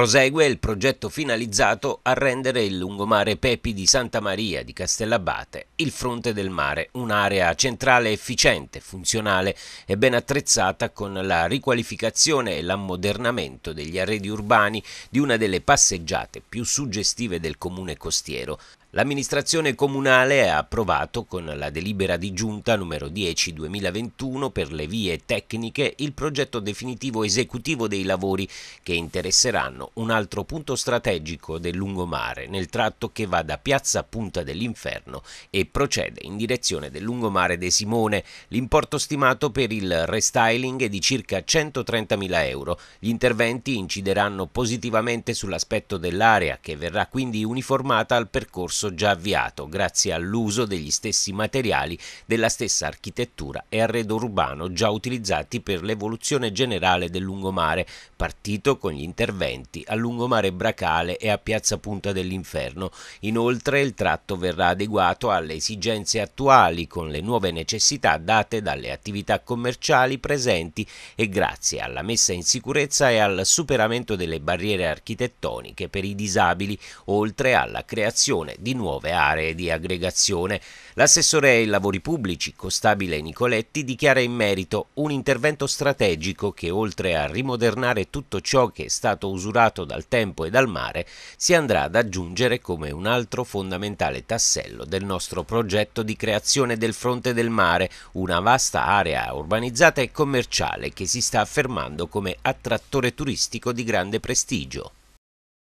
Prosegue il progetto finalizzato a rendere il lungomare Pepi di Santa Maria di Castellabate il fronte del mare, un'area centrale efficiente, funzionale e ben attrezzata con la riqualificazione e l'ammodernamento degli arredi urbani di una delle passeggiate più suggestive del comune costiero, L'amministrazione comunale ha approvato con la delibera di giunta numero 10-2021 per le vie tecniche il progetto definitivo esecutivo dei lavori che interesseranno un altro punto strategico del lungomare nel tratto che va da Piazza Punta dell'Inferno e procede in direzione del lungomare De Simone. L'importo stimato per il restyling è di circa 130.000 euro. Gli interventi incideranno positivamente sull'aspetto dell'area che verrà quindi uniformata al percorso percorso già avviato grazie all'uso degli stessi materiali, della stessa architettura e arredo urbano già utilizzati per l'evoluzione generale del lungomare, partito con gli interventi a lungomare Bracale e a Piazza Punta dell'Inferno. Inoltre il tratto verrà adeguato alle esigenze attuali con le nuove necessità date dalle attività commerciali presenti e grazie alla messa in sicurezza e al superamento delle barriere architettoniche per i disabili, oltre alla creazione di di nuove aree di aggregazione. L'assessore ai lavori pubblici, Costabile Nicoletti, dichiara in merito un intervento strategico che oltre a rimodernare tutto ciò che è stato usurato dal tempo e dal mare, si andrà ad aggiungere come un altro fondamentale tassello del nostro progetto di creazione del fronte del mare, una vasta area urbanizzata e commerciale che si sta affermando come attrattore turistico di grande prestigio.